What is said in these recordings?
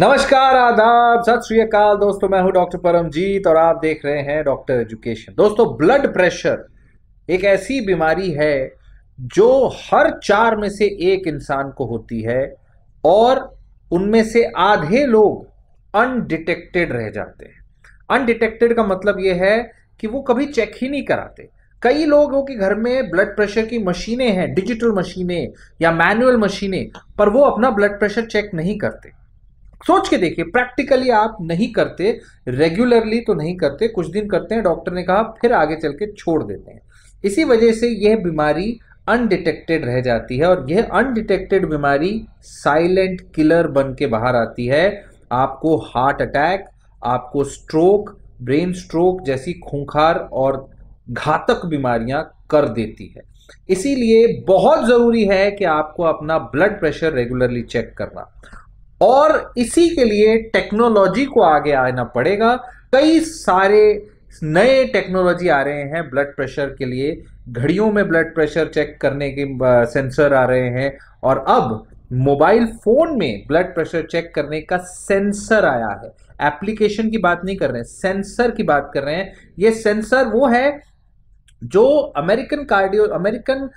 नमस्कार आदाब सत श्रीकाल दोस्तों मैं हूं डॉक्टर परमजीत और आप देख रहे हैं डॉक्टर एजुकेशन दोस्तों ब्लड प्रेशर एक ऐसी बीमारी है जो हर चार में से एक इंसान को होती है और उनमें से आधे लोग अनडिटेक्टेड रह जाते हैं अनडिटेक्टेड का मतलब यह है कि वो कभी चेक ही नहीं कराते कई लोगों के घर में ब्लड प्रेशर की मशीनें हैं डिजिटल मशीनें या मैनुअल मशीनें पर वो अपना ब्लड प्रेशर चेक नहीं करते सोच के देखिए प्रैक्टिकली आप नहीं करते रेगुलरली तो नहीं करते कुछ दिन करते हैं डॉक्टर ने कहा फिर आगे चल के छोड़ देते हैं इसी वजह से यह बीमारी अनडिटेक्टेड रह जाती है और यह अनडिटेक्टेड बीमारी साइलेंट किलर बन के बाहर आती है आपको हार्ट अटैक आपको स्ट्रोक ब्रेन स्ट्रोक जैसी खूंखार और घातक बीमारियां कर देती है इसीलिए बहुत ज़रूरी है कि आपको अपना ब्लड प्रेशर रेगुलरली चेक करना और इसी के लिए टेक्नोलॉजी को आगे आना पड़ेगा कई सारे नए टेक्नोलॉजी आ रहे हैं ब्लड प्रेशर के लिए घड़ियों में ब्लड प्रेशर चेक करने के सेंसर आ रहे हैं और अब मोबाइल फोन में ब्लड प्रेशर चेक करने का सेंसर आया है एप्लीकेशन की बात नहीं कर रहे हैं सेंसर की बात कर रहे हैं ये सेंसर वो है जो American cardio American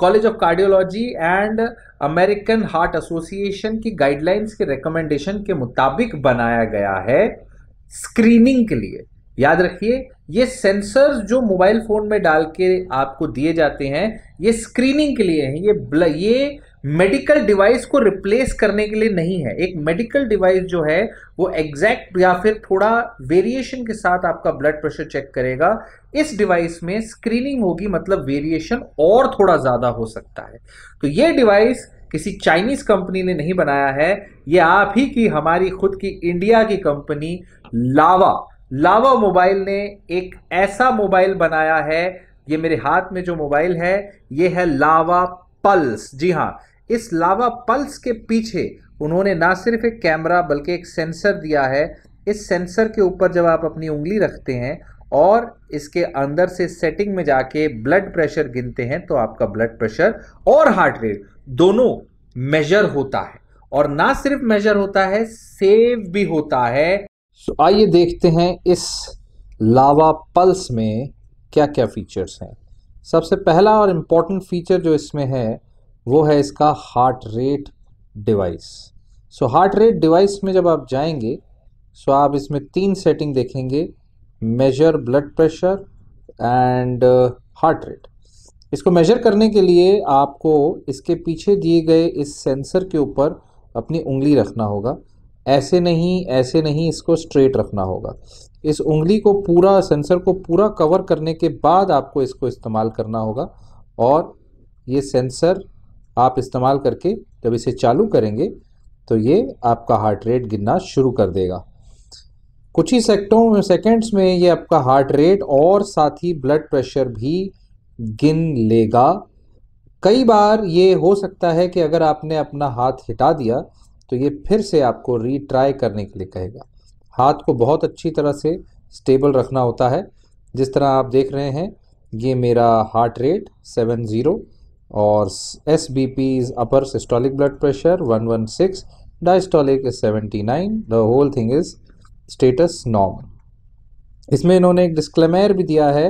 college of cardiology and American heart association की गाइडलाइंस के रिकमेंडेशन के मुताबिक बनाया गया है स्क्रीनिंग के लिए याद रखिए ये सेंसर्स जो मोबाइल फ़ोन में डाल के आपको दिए जाते हैं ये स्क्रीनिंग के लिए हैं ये ये मेडिकल डिवाइस को रिप्लेस करने के लिए नहीं है एक मेडिकल डिवाइस जो है वो एग्जैक्ट या फिर थोड़ा वेरिएशन के साथ आपका ब्लड प्रेशर चेक करेगा इस डिवाइस में स्क्रीनिंग होगी मतलब वेरिएशन और थोड़ा ज़्यादा हो सकता है तो ये डिवाइस किसी चाइनीज कंपनी ने नहीं बनाया है ये आप ही की हमारी खुद की इंडिया की कंपनी लावा लावा मोबाइल ने एक ऐसा मोबाइल बनाया है ये मेरे हाथ में जो मोबाइल है ये है लावा पल्स जी हाँ इस लावा पल्स के पीछे उन्होंने ना सिर्फ एक कैमरा बल्कि एक सेंसर दिया है इस सेंसर के ऊपर जब आप अपनी उंगली रखते हैं और इसके अंदर से सेटिंग में जाके ब्लड प्रेशर गिनते हैं तो आपका ब्लड प्रेशर और हार्ट रेट दोनों मेजर होता है और ना सिर्फ मेजर होता है सेव भी होता है तो आइए देखते हैं इस लावा पल्स में क्या क्या फीचर्स हैं सबसे पहला और इम्पॉर्टेंट फीचर जो इसमें है वो है इसका heart rate device so heart rate device में जब आप जाएंगे सो आप इसमें तीन सेटिंग देखेंगे measure blood pressure and heart rate इसको मेजर करने के लिए आपको इसके पीछे दिए गए इस सेंसर के ऊपर अपनी उंगली रखना होगा ऐसे नहीं ऐसे नहीं इसको स्ट्रेट रखना होगा इस उंगली को पूरा सेंसर को पूरा कवर करने के बाद आपको इसको इस्तेमाल करना होगा और ये सेंसर आप इस्तेमाल करके जब इसे चालू करेंगे तो ये आपका हार्ट रेट गिनना शुरू कर देगा कुछ ही सेक्टों में सेकेंड्स में ये आपका हार्ट रेट और साथ ही ब्लड प्रेशर भी गिन लेगा कई बार ये हो सकता है कि अगर आपने अपना हाथ हिटा दिया तो ये फिर से आपको रीट्राई करने के लिए कहेगा हाथ को बहुत अच्छी तरह से स्टेबल रखना होता है जिस तरह आप देख रहे हैं ये मेरा हार्ट रेट सेवन ज़ीरो और S B P is upper systolic blood pressure one one six diastolic seventy nine the whole thing is status normal इसमें इन्होंने एक डिस्क्लेमर भी दिया है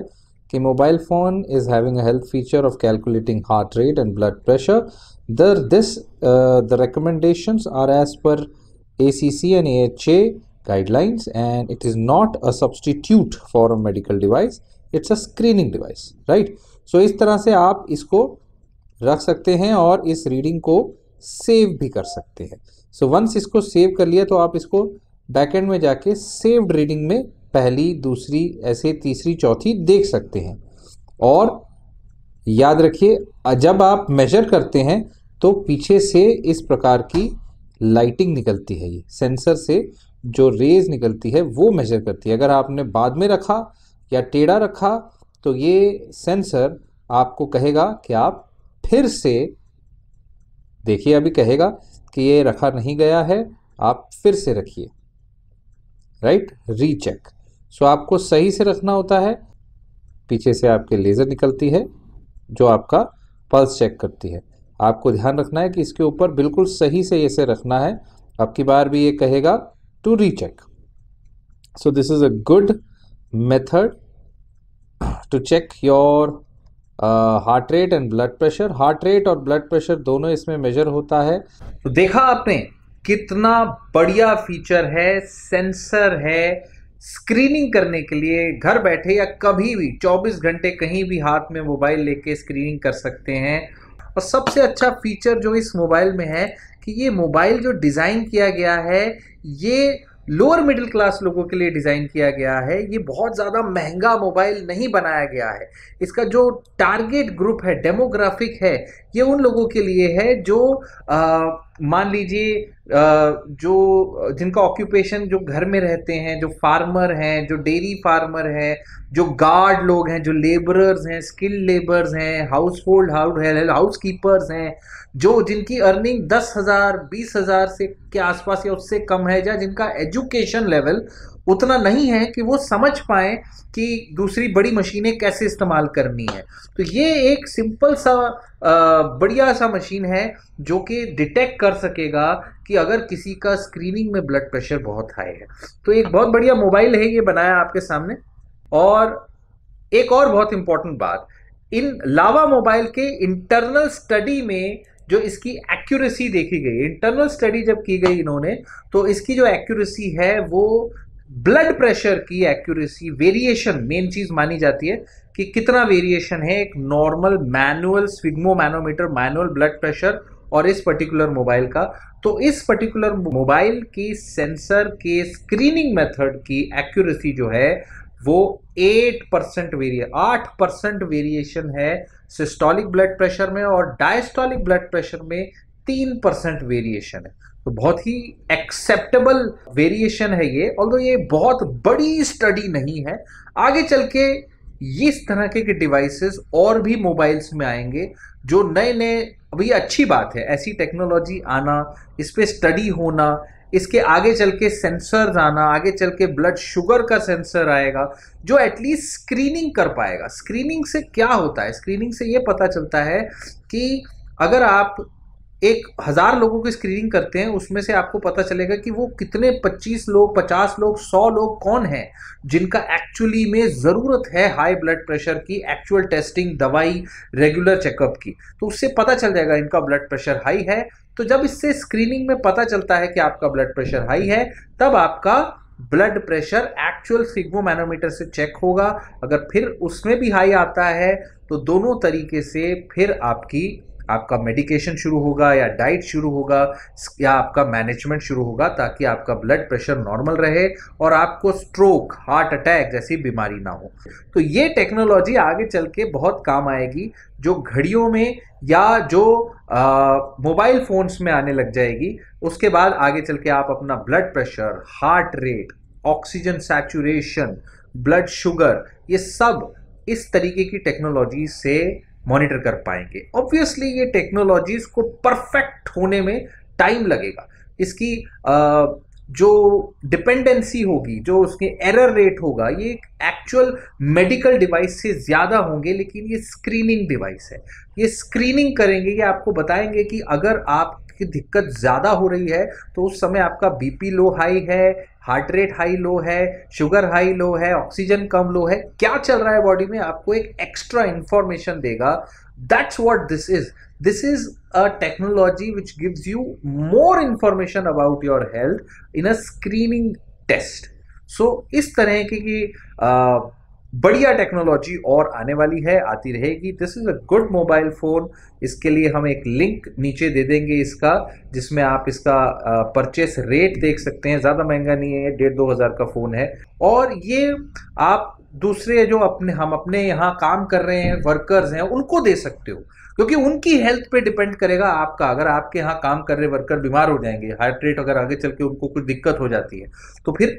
कि mobile phone is having a health feature of calculating heart rate and blood pressure The, this, uh, the recommendations are as per ACC and AHA guidelines and it is not a substitute for a medical device. It's a screening device, right? So is tarah se aap isko rakh sakte hain aur is reading ko save bhi kar sakte hain so once isko save kar liya to aap isko इसको backend में जाके saved reading में पहली दूसरी ऐसे तीसरी चौथी देख सकते हैं और याद रखिए जब आप मेजर करते हैं तो पीछे से इस प्रकार की लाइटिंग निकलती है ये सेंसर से जो रेज निकलती है वो मेजर करती है अगर आपने बाद में रखा या टेढ़ा रखा तो ये सेंसर आपको कहेगा कि आप फिर से देखिए अभी कहेगा कि ये रखा नहीं गया है आप फिर से रखिए राइट रीचेक सो आपको सही से रखना होता है पीछे से आपके लेज़र निकलती है जो आपका पल्स चेक करती है आपको ध्यान रखना है कि इसके ऊपर बिल्कुल सही से इसे रखना है अब की बार भी ये कहेगा to recheck check so this is a good method to check your heart rate and blood pressure heart rate और ब्लड प्रेशर दोनों इसमें मेजर होता है तो देखा आपने कितना बढ़िया फीचर है सेंसर है स्क्रीनिंग करने के लिए घर बैठे या कभी भी 24 घंटे कहीं भी हाथ में मोबाइल लेके स्क्रीनिंग कर सकते हैं और सबसे अच्छा फीचर जो इस मोबाइल में है कि ये मोबाइल जो डिज़ाइन किया गया है ये लोअर मिडिल क्लास लोगों के लिए डिज़ाइन किया गया है ये बहुत ज़्यादा महंगा मोबाइल नहीं बनाया गया है इसका जो टारगेट ग्रुप है डेमोग्राफिक है ये उन लोगों के लिए है जो आ, मान लीजिए जो जिनका ऑक्यूपेशन जो घर में रहते हैं जो फार्मर हैं जो डेयरी फार्मर हैं जो गार्ड लोग हैं जो लेबरर्स हैं स्किल लेबर्स हैं हाउस होल्ड हाउस कीपर्स हैं जो जिनकी अर्निंग दस हज़ार बीस हज़ार से के आसपास या उससे कम है या जिनका एजुकेशन लेवल उतना नहीं है कि वो समझ पाए कि दूसरी बड़ी मशीनें कैसे इस्तेमाल करनी है तो ये एक सिंपल सा बढ़िया सा मशीन है जो कि डिटेक्ट कर सकेगा कि अगर किसी का स्क्रीनिंग में ब्लड प्रेशर बहुत हाई है तो एक बहुत बढ़िया मोबाइल है ये बनाया आपके सामने और एक और बहुत इंपॉर्टेंट बात इन लावा मोबाइल के इंटरनल स्टडी में जो इसकी एक्यूरेसी देखी गई इंटरनल स्टडी जब की गई इन्होंने तो इसकी जो एक्यूरेसी है वो ब्लड प्रेशर की एक्यूरेसी वेरिएशन मेन चीज मानी जाती है कि कितना वेरिएशन है एक normal manual sphygmomanometer manual blood pressure और इस पर्टिकुलर मोबाइल का तो इस पर्टिकुलर मोबाइल की सेंसर के स्क्रीनिंग मेथड की एक्यूरेसी जो है वो 8 परसेंट वेरिए आठ परसेंट वेरिएशन है सिस्टोलिक ब्लड प्रेशर में और डायस्टोलिक ब्लड प्रेशर में तीन परसेंट वेरिएशन है तो बहुत ही एक्सेप्टेबल वेरिएशन है ये और ये बहुत बड़ी स्टडी नहीं है आगे चल के इस तरह के डिवाइसेस और भी मोबाइल्स में आएंगे जो नए नए अभी अच्छी बात है ऐसी टेक्नोलॉजी आना इस पर स्टडी होना इसके आगे चल के सेंसर आना आगे चल के ब्लड शुगर का सेंसर आएगा जो एटलीस्ट स्क्रीनिंग कर पाएगा स्क्रीनिंग से क्या होता है स्क्रीनिंग से ये पता चलता है कि अगर आप एक हज़ार लोगों की स्क्रीनिंग करते हैं उसमें से आपको पता चलेगा कि वो कितने 25 लोग 50 लोग 100 लोग कौन हैं जिनका एक्चुअली में ज़रूरत है हाई ब्लड प्रेशर की एक्चुअल टेस्टिंग दवाई रेगुलर चेकअप की तो उससे पता चल जाएगा इनका ब्लड प्रेशर हाई है तो जब इससे स्क्रीनिंग में पता चलता है कि आपका ब्लड प्रेशर हाई है तब आपका ब्लड प्रेशर एक्चुअल सिग्मोमैनोमीटर से चेक होगा अगर फिर उसमें भी हाई आता है तो दोनों तरीके से फिर आपकी आपका मेडिकेशन शुरू होगा या डाइट शुरू होगा या आपका मैनेजमेंट शुरू होगा ताकि आपका ब्लड प्रेशर नॉर्मल रहे और आपको स्ट्रोक हार्ट अटैक जैसी बीमारी ना हो तो ये टेक्नोलॉजी आगे चल के बहुत काम आएगी जो घड़ियों में या जो मोबाइल फोन्स में आने लग जाएगी उसके बाद आगे चल के आप अपना blood pressure heart rate oxygen saturation blood sugar ये सब इस तरीके की टेक्नोलॉजी से मॉनिटर कर पाएंगे ऑब्वियसली ये टेक्नोलॉजीज को परफेक्ट होने में टाइम लगेगा इसकी जो डिपेंडेंसी होगी जो उसके एरर रेट होगा ये एक एक्चुअल मेडिकल डिवाइस से ज़्यादा होंगे लेकिन ये स्क्रीनिंग डिवाइस है ये स्क्रीनिंग करेंगे ये आपको बताएंगे कि अगर आप की दिक्कत ज़्यादा हो रही है तो उस समय आपका बीपी लो हाई है हार्ट रेट हाई लो है शुगर हाई लो है ऑक्सीजन कम लो है क्या चल रहा है बॉडी में आपको एक एक्स्ट्रा इंफॉर्मेशन देगा that's what this is this is a technology which gives you more information about your health in a screening test so इस तरह की बढ़िया टेक्नोलॉजी और आने वाली है आती रहेगी this is a good mobile phone इसके लिए हम एक लिंक नीचे दे देंगे इसका जिसमें आप इसका परचेस रेट देख सकते हैं ज़्यादा महंगा नहीं है डेढ़ दो हज़ार का फ़ोन है और ये आप दूसरे जो अपने हम अपने यहाँ काम कर रहे हैं वर्कर्स हैं उनको दे सकते हो क्योंकि उनकी हेल्थ पे डिपेंड करेगा आपका अगर आपके यहाँ काम कर रहे वर्कर बीमार हो जाएंगे हार्ट रेट अगर आगे चल के उनको कुछ दिक्कत हो जाती है तो फिर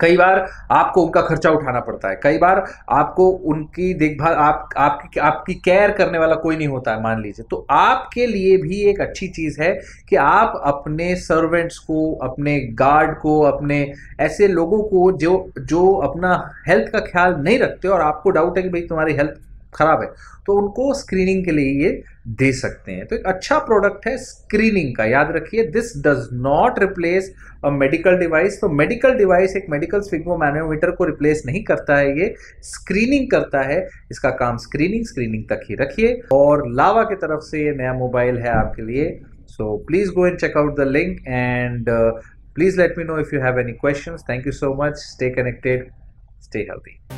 कई बार आपको उनका खर्चा उठाना पड़ता है कई बार आपको उनकी देखभाल आप आपकी आपकी केयर करने वाला कोई नहीं होता है मान लीजिए तो आपके लिए भी एक अच्छी चीज़ है कि आप अपने सर्वेंट्स को अपने गार्ड को अपने ऐसे लोगों को जो जो अपना हेल्थ का ख्याल नहीं रखते और आपको डाउट है कि भाई तुम्हारी हेल्थ ख़राब है तो उनको स्क्रीनिंग के लिए ये दे सकते हैं तो एक अच्छा प्रोडक्ट है स्क्रीनिंग का याद रखिए this does not replace a medical device तो मेडिकल डिवाइस एक मेडिकल स्विग्मो मैनोमीटर को रिप्लेस नहीं करता है ये स्क्रीनिंग करता है इसका काम स्क्रीनिंग स्क्रीनिंग तक ही रखिए और लावा की तरफ से ये नया मोबाइल है आपके लिए so please go and check out the link and please let me know if you have any question thank you so much stay connected stay healthy